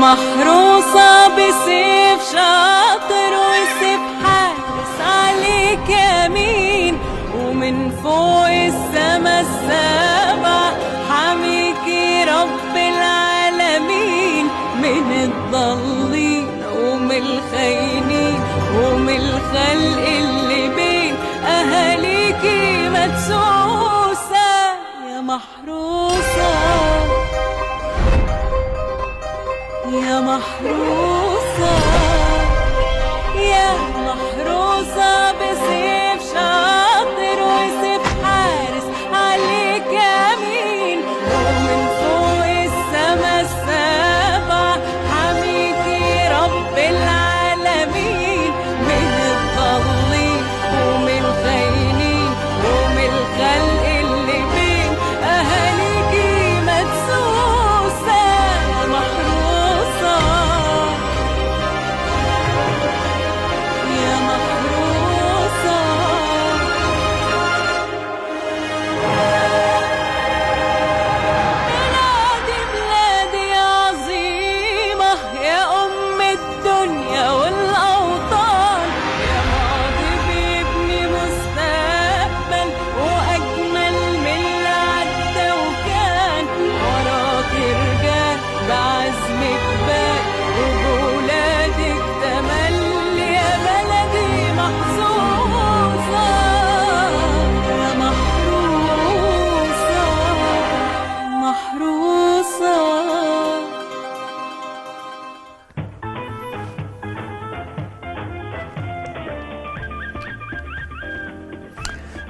محروسة بسيف شاطر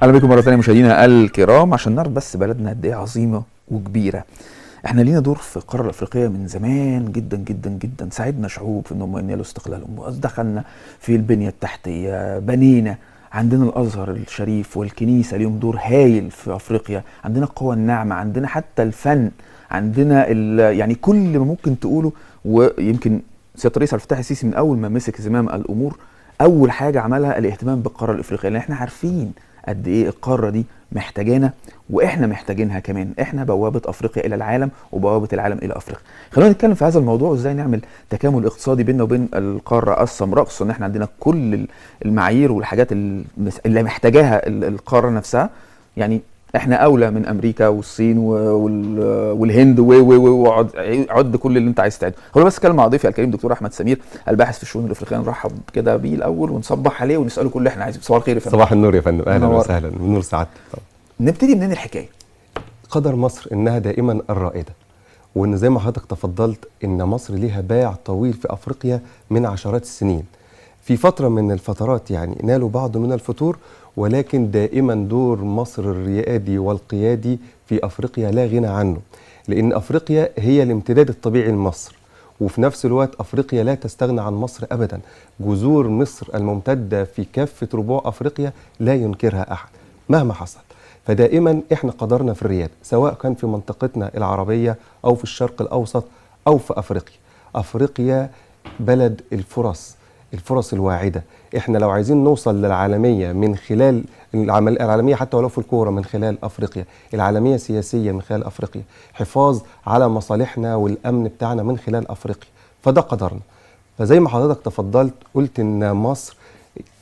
اهلا بكم مره ثانيه مشاهدينا الكرام عشان نعرف بس بلدنا قد ايه عظيمه وكبيره احنا لينا دور في القاره الافريقيه من زمان جدا جدا جدا ساعدنا شعوب في ان هم ينالوا استقلالهم دخلنا في البنيه التحتيه بنينا عندنا الازهر الشريف والكنيسه ليهم دور هايل في افريقيا عندنا القوى الناعمه عندنا حتى الفن عندنا يعني كل ما ممكن تقوله ويمكن سياده الرئيس عبد الفتاح السيسي من اول ما مسك زمام الامور اول حاجه عملها الاهتمام بالقاره الافريقيه لان احنا عارفين قد ايه القاره دي محتاجانا واحنا محتاجينها كمان احنا بوابه افريقيا الى العالم وبوابه العالم الى افريقيا خلونا نتكلم في هذا الموضوع وازاي نعمل تكامل اقتصادي بيننا وبين القاره السمراء خصوصا ان احنا عندنا كل المعايير والحاجات اللي محتاجاها القاره نفسها يعني احنا اولى من امريكا والصين والهند و وعد كل اللي انت عايز تعده هو بس كلمه مع ضيفي الكريم دكتور احمد سمير الباحث في الشؤون الافريقيه نرحب كده بيه الاول ونصبح عليه ونساله كل اللي احنا عايزينه صباح الخير يا فندم صباح النور يا فندم اهلا وسهلا نور سعادتك نبتدي منين الحكايه قدر مصر انها دائما الرائده وان زي ما حضرتك تفضلت ان مصر ليها باع طويل في افريقيا من عشرات السنين في فتره من الفترات يعني نالوا بعض من الفتور ولكن دائما دور مصر الريادي والقيادي في افريقيا لا غنى عنه لان افريقيا هي الامتداد الطبيعي لمصر وفي نفس الوقت افريقيا لا تستغنى عن مصر ابدا جذور مصر الممتده في كافه ربوع افريقيا لا ينكرها احد مهما حصل فدائما احنا قدرنا في الرياض سواء كان في منطقتنا العربيه او في الشرق الاوسط او في افريقيا افريقيا بلد الفرص الفرص الواعده احنا لو عايزين نوصل للعالميه من خلال العالميه حتى ولو في الكوره من خلال افريقيا العالميه سياسيه من خلال افريقيا حفاظ على مصالحنا والامن بتاعنا من خلال افريقيا فده قدرنا فزي ما حضرتك تفضلت قلت ان مصر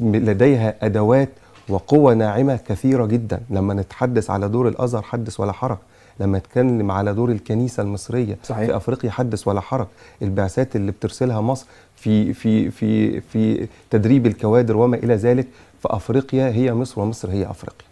لديها ادوات وقوة ناعمة كثيرة جدا لما نتحدث على دور الأزهر حدث ولا حرج لما اتكلم على دور الكنيسه المصريه صحيح. في افريقيا حدث ولا حرج البعثات اللي بترسلها مصر في في في في تدريب الكوادر وما الى ذلك في افريقيا هي مصر ومصر هي افريقيا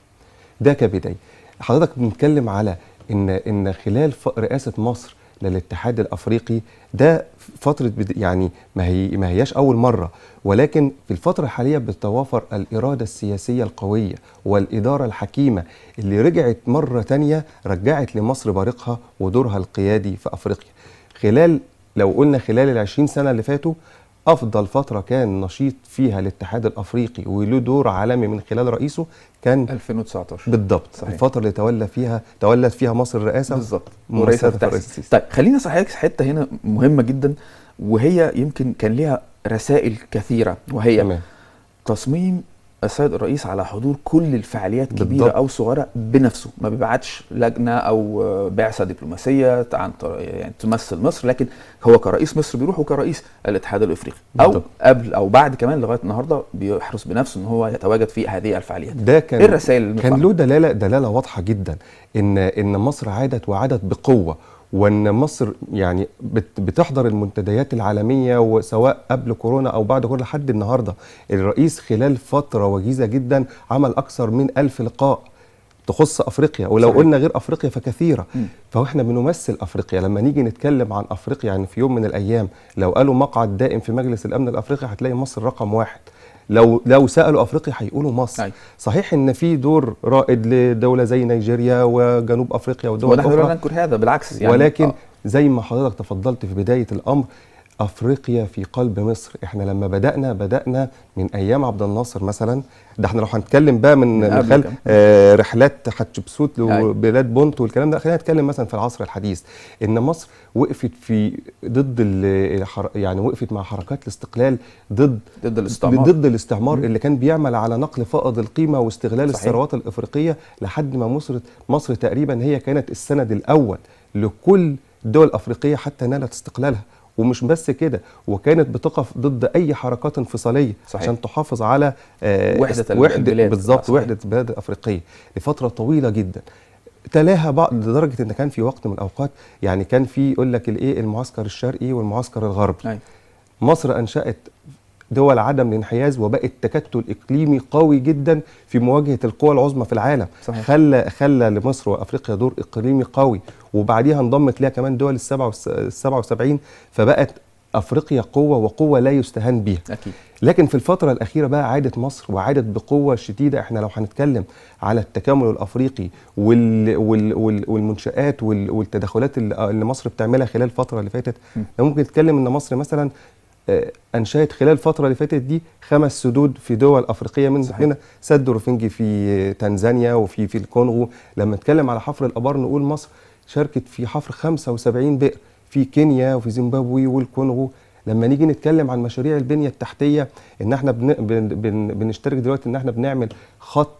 ده كبدايه حضرتك بنتكلم على ان ان خلال رئاسه مصر للاتحاد الافريقي ده فتره يعني ما هي ما هياش اول مره ولكن في الفتره الحاليه بتتوافر الاراده السياسيه القويه والاداره الحكيمه اللي رجعت مره تانية رجعت لمصر بارقها ودورها القيادي في افريقيا خلال لو قلنا خلال ال 20 سنه اللي فاتوا افضل فتره كان نشيط فيها الاتحاد الافريقي وله دور عالمي من خلال رئيسه كان 2019 بالضبط صحيح. الفتره اللي تولى فيها تولت فيها مصر الرئاسه بالظبط ورئيس التاسيس طيب خلينا صحيح حته هنا مهمه جدا وهي يمكن كان ليها رسائل كثيره وهي تمام. تصميم السيد الرئيس على حضور كل الفعاليات كبيره بالضبط. او صغيره بنفسه ما بيبعتش لجنه او بعثه دبلوماسيه عن يعني تمثل مصر لكن هو كرئيس مصر بيروح وكرئيس الاتحاد الافريقي او بالضبط. قبل او بعد كمان لغايه النهارده بيحرص بنفسه ان هو يتواجد في هذه الفعاليات ده كان إيه الرسائل كان له دلاله دلاله واضحه جدا ان ان مصر عادت وعادت بقوه وان مصر يعني بتحضر المنتديات العالميه وسواء قبل كورونا او بعد كورونا لحد النهارده الرئيس خلال فتره وجيزه جدا عمل اكثر من ألف لقاء تخص افريقيا ولو صحيح. قلنا غير افريقيا فكثيره فاحنا بنمثل افريقيا لما نيجي نتكلم عن افريقيا يعني في يوم من الايام لو قالوا مقعد دائم في مجلس الامن الافريقي هتلاقي مصر رقم واحد لو لو سالوا افريقيا هيقولوا مصر أي. أيوة. صحيح ان في دور رائد لدوله زي نيجيريا وجنوب افريقيا ودول ونحن لا ننكر هذا بالعكس يعني ولكن آه. زي ما حضرتك تفضلت في بدايه الامر افريقيا في قلب مصر احنا لما بدانا بدانا من ايام عبد الناصر مثلا ده احنا لو هنتكلم بقى من, من خلال آه رحلات حتشبسوت أيوة. وبلاد بونت والكلام ده خلينا نتكلم مثلا في العصر الحديث ان مصر وقفت في ضد يعني وقفت مع حركات الاستقلال ضد ضد الاستعمار ضد الاستعمار اللي كان بيعمل على نقل فائض القيمه واستغلال صحيح. الثروات الافريقيه لحد ما مصر مصر تقريبا هي كانت السند الاول لكل دول افريقيه حتى نالت استقلالها ومش بس كده وكانت بتقف ضد اي حركات انفصاليه صحيح. عشان تحافظ على آه، وحده وحده البلاد بالظبط آه، وحده البلاد الافريقيه لفتره طويله جدا تلاها بعض لدرجه ان كان في وقت من الاوقات يعني كان في يقول لك الايه المعسكر الشرقي والمعسكر الغربي أي. أيوة. مصر انشات دول عدم الانحياز وبقى التكتل اقليمي قوي جدا في مواجهه القوى العظمى في العالم صحيح. خلى خلى لمصر وافريقيا دور اقليمي قوي وبعديها انضمت ليها كمان دول ال 77 فبقت افريقيا قوه وقوه لا يستهان بها أكيد. لكن في الفتره الاخيره بقى عادت مصر وعادت بقوه شديده احنا لو هنتكلم على التكامل الافريقي وال وال وال والمنشات وال والتدخلات اللي مصر بتعملها خلال الفتره اللي فاتت ممكن نتكلم ان مصر مثلا آه، انشات خلال الفتره اللي فاتت دي خمس سدود في دول افريقيه من صحيح. هنا سد روفينجي في تنزانيا وفي في الكونغو لما نتكلم على حفر الابار نقول مصر شاركت في حفر 75 بئر في كينيا وفي زيمبابوي والكونغو لما نيجي نتكلم عن مشاريع البنيه التحتيه ان احنا بن بن بن بنشترك دلوقتي ان احنا بنعمل خط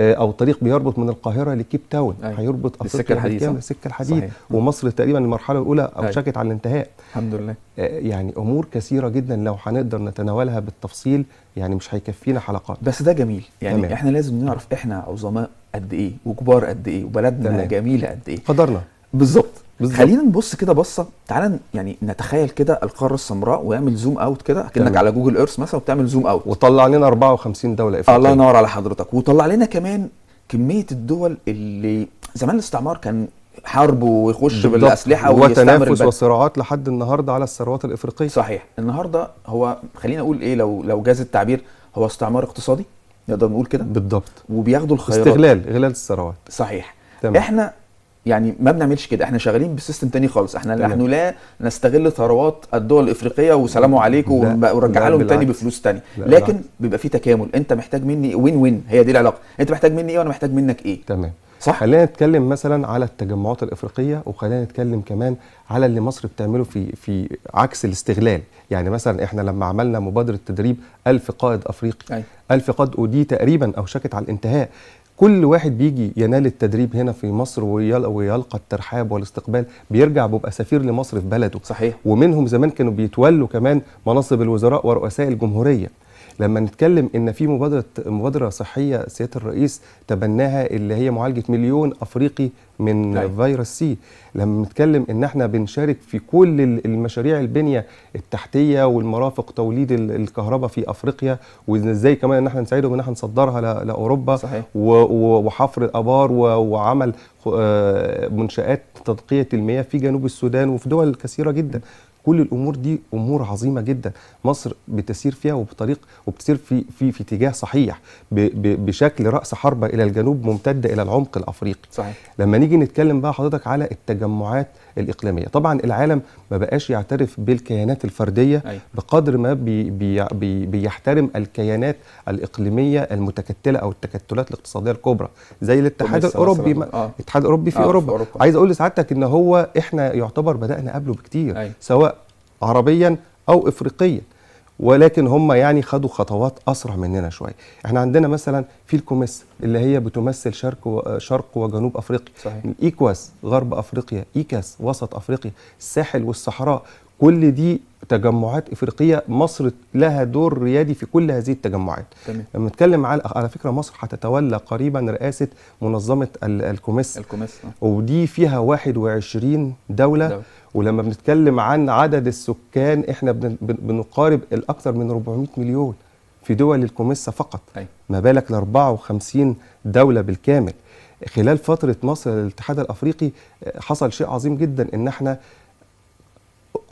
آه، او طريق بيربط من القاهره لكيب تاون أيه. هيربط افريقيا السكه الحديد السكه الحديد صحيح. ومصر تقريبا المرحله الاولى اوشكت أيوة. شكت على الانتهاء الحمد لله آه، يعني امور كثيره جدا لو هنقدر نتناولها بالتفصيل يعني مش هيكفينا حلقات بس ده جميل يعني تمام. احنا لازم نعرف احنا عظماء قد ايه وكبار قد ايه وبلدنا تمام. جميله قد ايه قدرنا بالظبط خلينا نبص كده بصه تعالى يعني نتخيل كده القاره السمراء واعمل زوم اوت كده كانك على جوجل ايرث مثلا وبتعمل زوم اوت وطلع لنا 54 دوله افريقيه الله ينور على حضرتك وطلع لنا كمان كميه الدول اللي زمان الاستعمار كان حرب ويخش بالاسلحه وتنافس وصراعات لحد النهارده على الثروات الافريقيه صحيح النهارده هو خلينا اقول ايه لو لو جاز التعبير هو استعمار اقتصادي نقدر نقول كده بالضبط وبياخدوا الخيارات استغلال غلال الثروات صحيح تمام. احنا يعني ما بنعملش كده احنا شغالين بسيستم تاني خالص احنا طيب. نحن لا نستغل ثروات الدول الافريقيه وسلام عليكم ورجعها لهم تاني بفلوس تاني لا لكن بالعكس. بيبقى في تكامل انت محتاج مني وين وين هي دي العلاقه انت محتاج مني ايه وانا محتاج منك ايه تمام صح خلينا نتكلم مثلا على التجمعات الافريقيه وخلينا نتكلم كمان على اللي مصر بتعمله في في عكس الاستغلال يعني مثلا احنا لما عملنا مبادره تدريب 1000 قائد افريقي 1000 قائد ودي تقريبا اوشكت على الانتهاء كل واحد بيجي ينال التدريب هنا في مصر ويلقى الترحاب والاستقبال بيرجع بيبقى سفير لمصر في بلده صحيح ومنهم زمان كانوا بيتولوا كمان مناصب الوزراء ورؤساء الجمهوريه لما نتكلم ان في مبادره مبادره صحيه سياده الرئيس تبناها اللي هي معالجه مليون افريقي من طيب. فيروس سي لما نتكلم ان احنا بنشارك في كل المشاريع البنيه التحتيه والمرافق توليد الكهرباء في افريقيا وازاي كمان ان احنا نساعدهم ان احنا نصدرها لاوروبا صحيح. وحفر الابار وعمل آه، منشات تدقيه المياه في جنوب السودان وفي دول كثيره جدا كل الامور دي امور عظيمه جدا مصر بتسير فيها وبطريق وبتسير في في في اتجاه صحيح بشكل راس حربه الى الجنوب ممتده الى العمق الافريقي صحيح. لما نيجي نتكلم بقى حضرتك على التجمعات الاقليميه طبعا العالم ما بقاش يعترف بالكيانات الفرديه أي. أيوة. بقدر ما بي بي بي بيحترم الكيانات الاقليميه المتكتله او التكتلات الاقتصاديه الكبرى زي الاتحاد الاوروبي آه. الاتحاد الاوروبي في, آه. أوروبا. في اوروبا عايز اقول لسعادتك ان هو احنا يعتبر بدانا قبله بكتير أي. أيوة. سواء عربيا او افريقيا ولكن هم يعني خدوا خطوات اسرع مننا شويه احنا عندنا مثلا في الكوميس اللي هي بتمثل شرق شرق وجنوب افريقيا صحيح. الايكواس غرب افريقيا ايكاس وسط افريقيا الساحل والصحراء كل دي تجمعات افريقيه مصر لها دور ريادي في كل هذه التجمعات تمام لما نتكلم على على فكره مصر هتتولى قريبا رئاسه منظمه الكوميس الكوميس آه. ودي فيها 21 دوله, دولة. ولما بنتكلم عن عدد السكان احنا بنقارب الاكثر من 400 مليون في دول الكوميسا فقط أي. ما بالك ل 54 دوله بالكامل خلال فتره مصر للاتحاد الافريقي آه، حصل شيء عظيم جدا ان احنا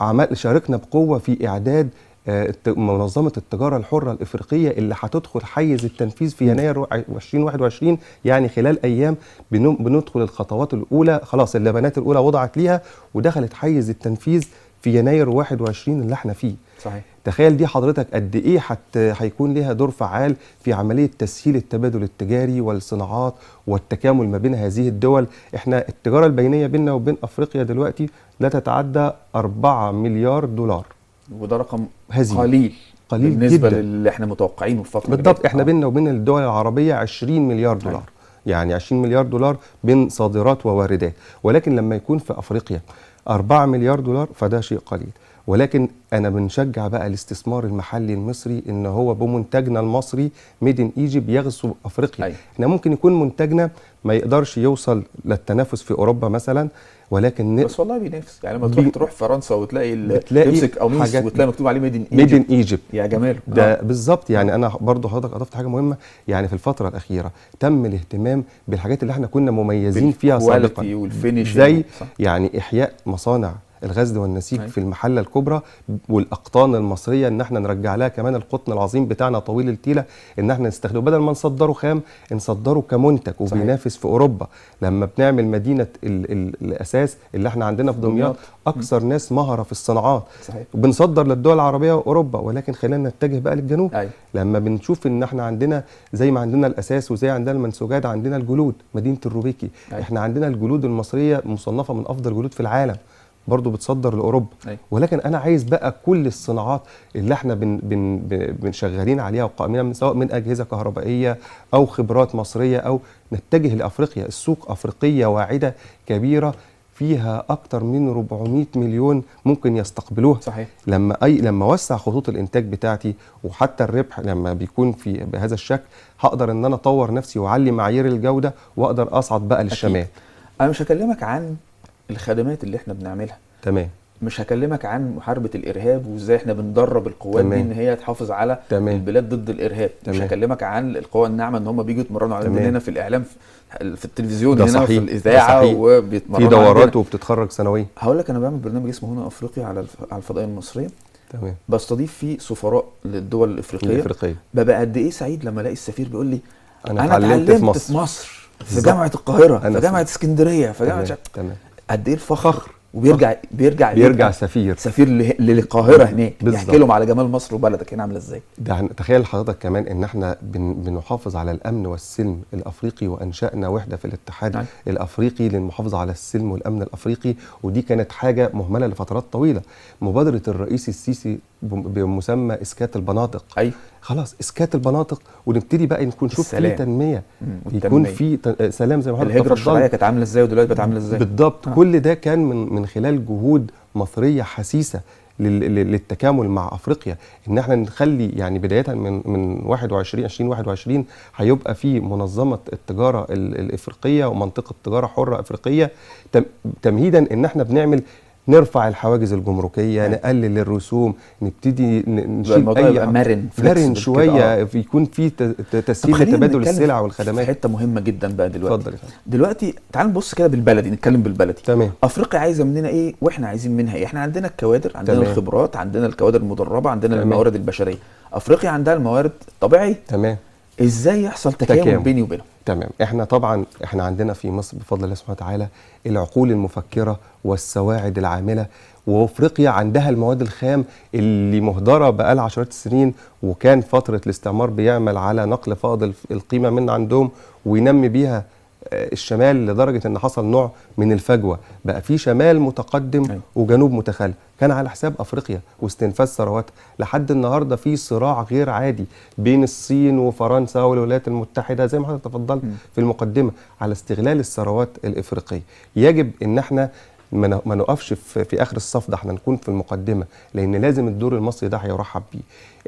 عمل شاركنا بقوه في اعداد آه، منظمه التجاره الحره الافريقيه اللي هتدخل حيز التنفيذ في يناير 2021 يعني خلال ايام بندخل الخطوات الاولى خلاص اللبنات الاولى وضعت ليها ودخلت حيز التنفيذ في يناير 21 اللي احنا فيه صحيح تخيل دي حضرتك قد ايه حت هيكون ليها دور فعال في عمليه تسهيل التبادل التجاري والصناعات والتكامل ما بين هذه الدول احنا التجاره البينيه بيننا وبين افريقيا دلوقتي لا تتعدى 4 مليار دولار وده رقم هزيل قليل قليل بالنسبه جدا. للي احنا متوقعينه في الفتره بالضبط احنا آه. بيننا وبين الدول العربيه 20 مليار دولار هاي. أيوة. يعني 20 مليار دولار بين صادرات وواردات ولكن لما يكون في افريقيا 4 مليار دولار فده شيء قليل ولكن انا بنشجع بقى الاستثمار المحلي المصري ان هو بمنتجنا المصري ميد ان ايجيب يغزو افريقيا أي. أيوة. احنا ممكن يكون منتجنا ما يقدرش يوصل للتنافس في اوروبا مثلا ولكن بس والله بينافس يعني لما تروح بي... تروح فرنسا وتلاقي بتلاقي قميص وتلاقي مكتوب عليه ميد ان ايجيبت ميد ان ايجيبت يا جمال ده آه. بالظبط يعني انا برضه حضرتك اضفت حاجه مهمه يعني في الفتره الاخيره تم الاهتمام بالحاجات اللي احنا كنا مميزين فيها سابقا زي يعني احياء مصانع الغزل والنسيج أي. أيوة. في المحله الكبرى والاقطان المصريه ان احنا نرجع لها كمان القطن العظيم بتاعنا طويل التيله ان احنا نستخدمه بدل ما نصدره خام نصدره كمنتج وبينافس في اوروبا لما بنعمل مدينه الـ الـ الاساس اللي احنا عندنا في دمياط اكثر م. ناس مهره في الصناعات صحيح. وبنصدر للدول العربيه واوروبا ولكن خلينا نتجه بقى للجنوب أي. أيوة. لما بنشوف ان احنا عندنا زي ما عندنا الاساس وزي عندنا المنسوجات عندنا الجلود مدينه الروبيكي أي. أيوة. احنا عندنا الجلود المصريه مصنفه من افضل جلود في العالم برضو بتصدر لاوروبا أي. ولكن انا عايز بقى كل الصناعات اللي احنا بن بن بن شغالين عليها وقائمين من سواء من اجهزه كهربائيه او خبرات مصريه او نتجه لافريقيا السوق افريقيه واعده كبيره فيها اكتر من 400 مليون ممكن يستقبلوها صحيح لما اي لما اوسع خطوط الانتاج بتاعتي وحتى الربح لما بيكون في بهذا الشكل هقدر ان انا اطور نفسي واعلي معايير الجوده واقدر اصعد بقى للشمال أكيد. انا مش هكلمك عن الخدمات اللي احنا بنعملها تمام مش هكلمك عن محاربه الارهاب وازاي احنا بندرب القوات تمام. دي ان هي تحافظ على تمام. البلاد ضد الارهاب تمام. مش هكلمك عن القوى الناعمه ان هم بييجوا يتمرنوا علينا هنا في الاعلام في التلفزيون هنا صحيح. في الاذاعه وبيتمرنوا في دورات وبتتخرج ثانويه هقول لك انا بعمل برنامج اسمه هنا افريقيا على على الفضائيه المصريه تمام بستضيف فيه سفراء للدول الافريقيه الافريقيه ببقى قد ايه سعيد لما الاقي السفير بيقول لي انا, أنا اتعلمت في مصر, في, مصر. في جامعه القاهره في جامعه اسكندريه في جامعه تمام. قد ايه الفخر وبيرجع بيرجع بيرجع سفير سفير للقاهره آه، هناك يحكي لهم على جمال مصر وبلدك هنا عامله ازاي ده تخيل حضرتك كمان ان احنا بن بنحافظ على الامن والسلم الافريقي وانشانا وحده في الاتحاد نعم. الافريقي للمحافظه على السلم والامن الافريقي ودي كانت حاجه مهمله لفترات طويله مبادره الرئيس السيسي بمسمى اسكات البناطق أي. أيوة. خلاص اسكات البناطق ونبتدي بقى نكون نشوف في تنميه يكون في سلام زي ما حضرتك الهجره الشرعيه كانت عامله ازاي ودلوقتي بقت عامله ازاي بالضبط آه. كل ده كان من من خلال جهود مصريه حسيسه للتكامل مع افريقيا ان احنا نخلي يعني بدايه من من 21 2021 هيبقى في منظمه التجاره الافريقيه ومنطقه تجاره حره افريقيه تمهيدا ان احنا بنعمل نرفع الحواجز الجمركيه نعم. نقلل الرسوم نبتدي نشيل اي مرن مرن شويه آه. يكون في تسهيل لتبادل السلع والخدمات حته مهمه جدا بقى دلوقتي اتفضل دلوقتي تعال نبص كده بالبلدي نتكلم بالبلدي تمام افريقيا عايزه مننا ايه واحنا عايزين منها ايه احنا عندنا الكوادر عندنا تمام. الخبرات عندنا الكوادر المدربه عندنا تمام. الموارد البشريه افريقيا عندها الموارد طبيعي تمام ازاي يحصل تكامل, تكامل. بيني وبينهم تمام احنا طبعا احنا عندنا في مصر بفضل الله سبحانه وتعالى العقول المفكره والسواعد العامله وافريقيا عندها المواد الخام اللي مهدره بقال عشرات السنين وكان فتره الاستعمار بيعمل على نقل فائض القيمه من عندهم وينمي بيها آه، الشمال لدرجه ان حصل نوع من الفجوه بقى في شمال متقدم أيوة. وجنوب متخلف كان على حساب افريقيا واستنفاذ ثرواتها لحد النهارده في صراع غير عادي بين الصين وفرنسا والولايات المتحده زي ما حضرتك تفضلت في المقدمه على استغلال الثروات الافريقيه يجب ان احنا ما نقفش في, في اخر الصف ده احنا نكون في المقدمه لان لازم الدور المصري ده هيرحب بيه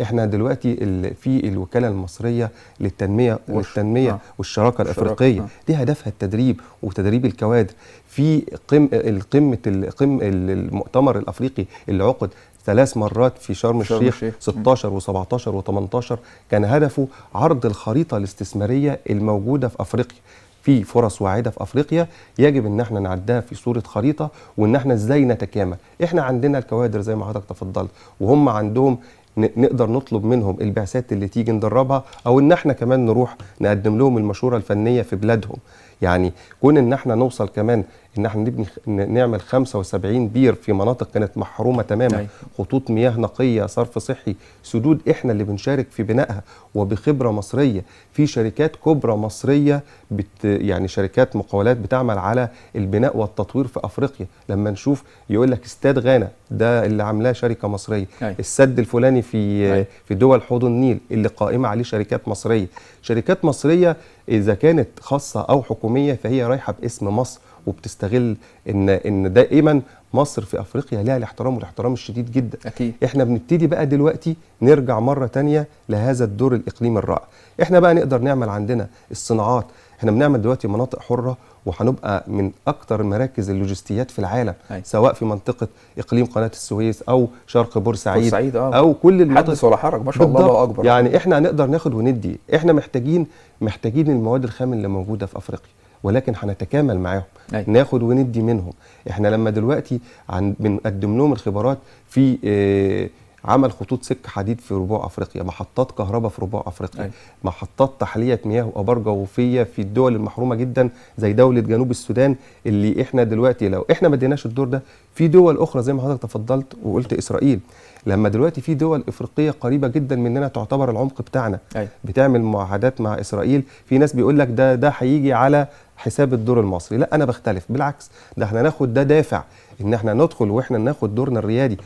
احنا دلوقتي في الوكاله المصريه للتنميه والتنميه آه. والشراكه الافريقيه آه. دي هدفها التدريب وتدريب الكوادر في قم القمه القم المؤتمر الافريقي اللي عقد ثلاث مرات في شرم, شرم الشيخ 16 و17 و18 كان هدفه عرض الخريطه الاستثماريه الموجوده في افريقيا في فرص واعده في افريقيا يجب ان احنا نعدها في صوره خريطه وان احنا ازاي نتكامل احنا عندنا الكوادر زي ما حضرتك تفضلت وهم عندهم نقدر نطلب منهم البعثات اللي تيجي ندربها او ان احنا كمان نروح نقدم لهم المشوره الفنيه في بلادهم يعني كون ان احنا نوصل كمان ان احنا نبني نعمل 75 بير في مناطق كانت محرومه تماما أي. أيوة. خطوط مياه نقيه صرف صحي سدود احنا اللي بنشارك في بنائها وبخبره مصريه في شركات كبرى مصريه بت يعني شركات مقاولات بتعمل على البناء والتطوير في افريقيا لما نشوف يقول لك استاد غانا ده اللي عاملاه شركه مصريه أي. أيوة. السد الفلاني في أي. أيوة. في دول حوض النيل اللي قائمه عليه شركات مصريه شركات مصريه اذا كانت خاصه او حكوميه فهي رايحه باسم مصر وبتستغل ان ان دائما مصر في افريقيا لها الاحترام والاحترام الشديد جدا أكيد. احنا بنبتدي بقى دلوقتي نرجع مره تانية لهذا الدور الاقليمي الرائع احنا بقى نقدر نعمل عندنا الصناعات احنا بنعمل دلوقتي مناطق حره وهنبقى من اكثر مراكز اللوجستيات في العالم أي. أيوة. سواء في منطقه اقليم قناه السويس او شرق بورسعيد بورسعيد آه. او كل المناطق حدث ولا حرج ما شاء الله الله اكبر يعني احنا هنقدر ناخد وندي احنا محتاجين محتاجين المواد الخام اللي موجوده في افريقيا ولكن هنتكامل معاهم أيوة. ناخد وندي منهم احنا لما دلوقتي عن بنقدم لهم الخبرات في آه عمل خطوط سك حديد في ربوع افريقيا محطات كهرباء في ربوع افريقيا أي. أيوة. محطات تحليه مياه وابار جوفيه في الدول المحرومه جدا زي دوله جنوب السودان اللي احنا دلوقتي لو احنا ما اديناش الدور ده في دول اخرى زي ما حضرتك تفضلت وقلت اسرائيل لما دلوقتي في دول افريقيه قريبه جدا مننا تعتبر العمق بتاعنا أي. أيوة. بتعمل معاهدات مع اسرائيل في ناس بيقول لك ده ده هيجي على حساب الدور المصري لا انا بختلف بالعكس ده احنا ناخد ده دافع ان احنا ندخل واحنا ناخد دورنا الريادي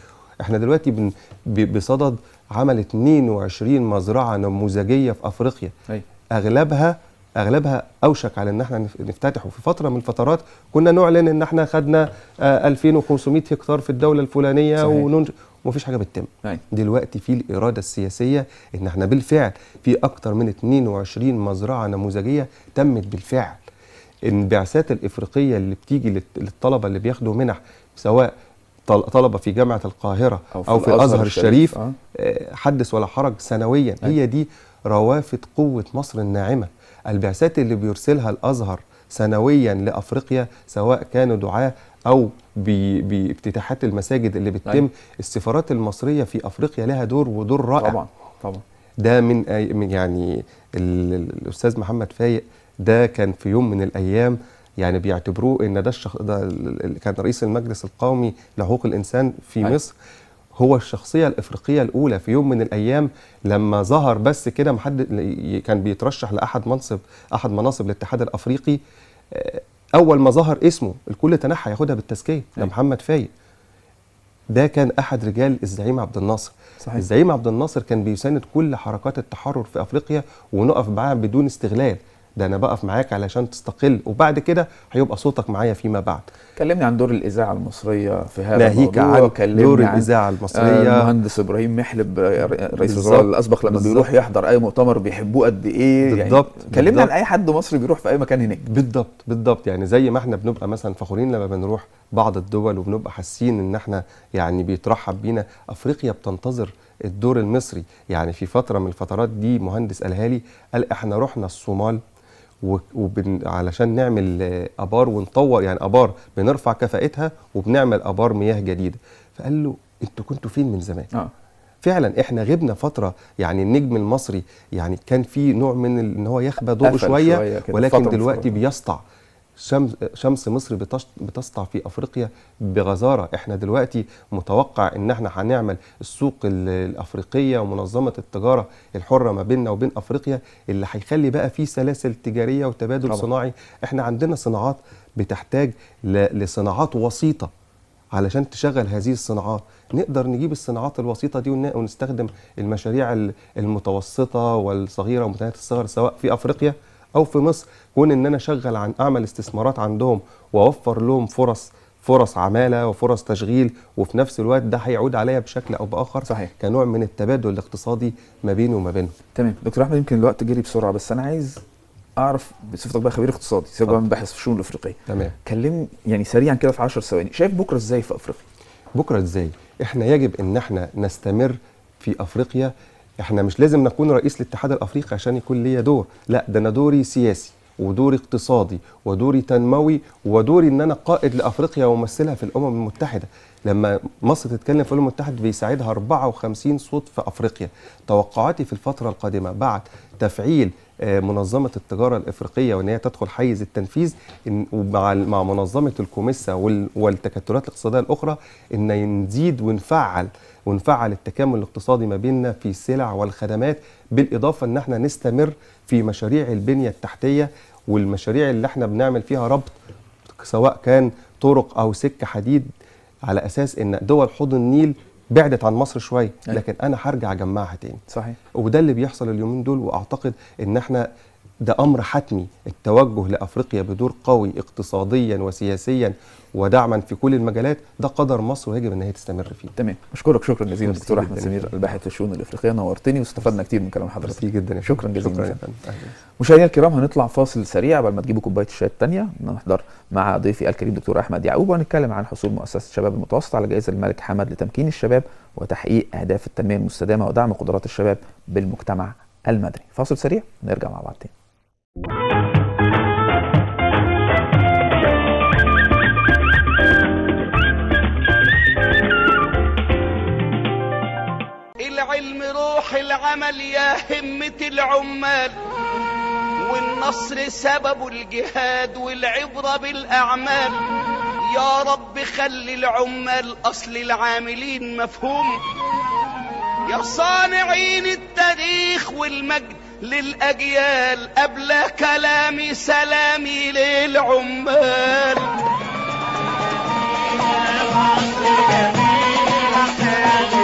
احنا دلوقتي بن بصدد عمل 22 مزرعه نموذجيه في افريقيا أي. اغلبها اغلبها اوشك على ان احنا نفتتحه في فتره من الفترات كنا نعلن ان احنا خدنا 2500 آه، هكتار في الدوله الفلانيه صحيح. ومفيش حاجه بتتم دلوقتي في الاراده السياسيه ان احنا بالفعل في اكتر من 22 مزرعه نموذجيه تمت بالفعل البعثات الافريقيه اللي بتيجي للطلبه اللي بياخدوا منح سواء طلبه في جامعه القاهره او في, أو في الازهر الشريف, الشريف آه. آه. حدث ولا حرج سنويا أي. أيوة. هي دي روافد قوه مصر الناعمه البعثات اللي بيرسلها الازهر سنويا لافريقيا سواء كانوا دعاه او بافتتاحات المساجد اللي بتتم أي. أيوة. السفارات المصريه في افريقيا لها دور ودور رائع طبعا طبعا ده من يعني الاستاذ محمد فايق ده كان في يوم من الايام يعني بيعتبروه ان ده الشخص ده كان رئيس المجلس القومي لحقوق الانسان في أي. مصر هو الشخصيه الافريقيه الاولى في يوم من الايام لما ظهر بس كده محد كان بيترشح لاحد منصب احد مناصب الاتحاد الافريقي آه، اول ما ظهر اسمه الكل تنحى ياخدها بالتزكيه ده محمد فايق ده كان احد رجال الزعيم عبد الناصر صحيح. الزعيم عبد الناصر كان بيساند كل حركات التحرر في افريقيا ونقف معاه بدون استغلال ده انا بقف معاك علشان تستقل وبعد كده هيبقى صوتك معايا فيما بعد كلمني عن دور الاذاعه المصريه في هذا ناهيك عن دور الاذاعه المصريه آه، المهندس ابراهيم محلب آه، آه، رئيس الوزراء الاسبق لما بالزبط. بيروح يحضر اي مؤتمر بيحبوه قد ايه بالضبط يعني كلمنا عن اي حد مصري بيروح في اي مكان هناك بالضبط بالضبط يعني زي ما احنا بنبقى مثلا فخورين لما بنروح بعض الدول وبنبقى حاسين ان احنا يعني بيترحب بينا افريقيا بتنتظر الدور المصري يعني في فتره من الفترات دي مهندس قالها لي قال احنا رحنا الصومال وعلشان نعمل ابار ونطور يعني ابار بنرفع كفاءتها وبنعمل ابار مياه جديده فقال له انتوا كنتوا فين من زمان آه. فعلا احنا غبنا فتره يعني النجم المصري يعني كان في نوع من ان هو يخبى ضوء شويه, شوية ولكن دلوقتي بيسطع شمس مصر بتسطع في افريقيا بغزاره احنا دلوقتي متوقع ان احنا هنعمل السوق الافريقيه ومنظمه التجاره الحره ما بيننا وبين افريقيا اللي هيخلي بقى في سلاسل تجاريه وتبادل طبعا. صناعي احنا عندنا صناعات بتحتاج لصناعات وسيطه علشان تشغل هذه الصناعات نقدر نجيب الصناعات الوسيطه دي ونستخدم المشاريع المتوسطه والصغيره ومتناهيه الصغر سواء في افريقيا او في مصر كون ان انا اشغل عن اعمل استثمارات عندهم واوفر لهم فرص فرص عماله وفرص تشغيل وفي نفس الوقت ده هيعود عليا بشكل او باخر صحيح كنوع من التبادل الاقتصادي ما بيني وما بينهم تمام دكتور احمد يمكن الوقت جري بسرعه بس انا عايز اعرف بصفتك بقى خبير اقتصادي سيبك من باحث في الشؤون الافريقيه تمام كلمني يعني سريعا كده في 10 ثواني شايف بكره ازاي في افريقيا بكره ازاي احنا يجب ان احنا نستمر في افريقيا احنا مش لازم نكون رئيس الاتحاد الافريقي عشان يكون ليا دور لا ده انا دوري سياسي ودوري اقتصادي ودوري تنموي ودوري ان انا قائد لافريقيا وامثلها في الامم المتحده لما مصر تتكلم في الامم المتحده بيساعدها 54 صوت في افريقيا توقعاتي في الفتره القادمه بعد تفعيل آه، منظمه التجاره الافريقيه وان هي تدخل حيز التنفيذ ومع مع منظمه الكوميسا والتكتلات الاقتصاديه الاخرى ان نزيد ونفعل ونفعل التكامل الاقتصادي ما بيننا في السلع والخدمات بالاضافه ان احنا نستمر في مشاريع البنية التحتية والمشاريع اللي احنا بنعمل فيها ربط سواء كان طرق أو سكة حديد على أساس إن دول حوض النيل بعدت عن مصر شويه أيوة. لكن انا هرجع اجمعها تاني صحيح وده اللي بيحصل اليومين دول واعتقد ان احنا ده امر حتمي التوجه لافريقيا بدور قوي اقتصاديا وسياسيا ودعما في كل المجالات ده قدر مصر ويجب ان هي تستمر فيه تمام اشكرك شكرا جزيلا دكتور احمد سمير الباحث في الشؤون الافريقيه نورتني واستفدنا كتير من كلام حضرتك كتير جدا شكرا جزيلا مشاهدينا الكرام هنطلع فاصل سريع قبل ما تجيبوا كوبايه الشاي الثانيه نحضر مع ضيفي الكريم دكتور احمد يعقوب وهنتكلم عن حصول مؤسسه الشباب المتوسط على جائزه الملك حمد لتمكين الشباب وتحقيق اهداف التنميه المستدامه ودعم قدرات الشباب بالمجتمع المدني فاصل سريع نرجع مع بعض تاني العلم روح العمل يا همة العمال والنصر سبب الجهاد والعبرة بالأعمال يا رب خلي العمال أصل العاملين مفهوم يا صانعين التاريخ التاريخ والمجد للأجيال قبل كلامي سلامي للعمال مصر جميلة